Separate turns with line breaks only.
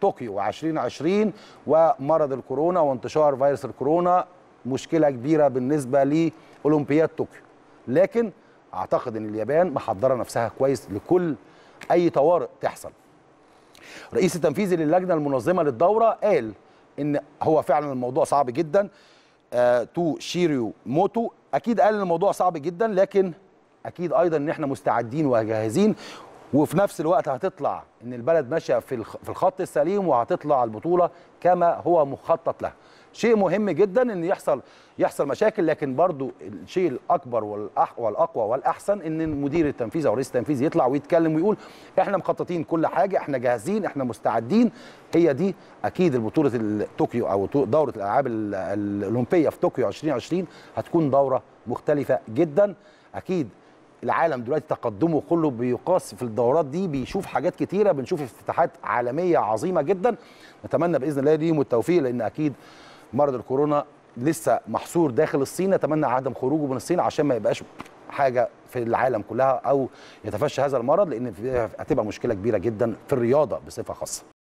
طوكيو 2020 ومرض الكورونا وانتشار فيروس الكورونا مشكله كبيره بالنسبه لاولمبياد طوكيو لكن اعتقد ان اليابان محضره نفسها كويس لكل اي طوارئ تحصل الرئيس التنفيذي للجنه المنظمه للدوره قال ان هو فعلا الموضوع صعب جدا آه تو شيريو موتو اكيد قال ان الموضوع صعب جدا لكن اكيد ايضا ان احنا مستعدين وجاهزين وفي نفس الوقت هتطلع ان البلد ماشيه في في الخط السليم وهتطلع البطوله كما هو مخطط لها شيء مهم جدا ان يحصل يحصل مشاكل لكن برضو الشيء الاكبر والاقوى والاحسن ان المدير التنفيذي او الرئيس التنفيذي يطلع ويتكلم ويقول احنا مخططين كل حاجه احنا جاهزين احنا مستعدين هي دي اكيد البطوله طوكيو او دوره الالعاب الاولمبيه في طوكيو 2020 هتكون دوره مختلفه جدا اكيد العالم دلوقتي تقدمه كله بيقاس في الدورات دي بيشوف حاجات كتيره بنشوف افتتاحات عالميه عظيمه جدا نتمنى باذن الله ليهم التوفيق لان اكيد مرض الكورونا لسه محصور داخل الصين نتمنى عدم خروجه من الصين عشان ما يبقاش حاجه في العالم كلها او يتفشى هذا المرض لان هتبقى مشكله كبيره جدا في الرياضه بصفه خاصه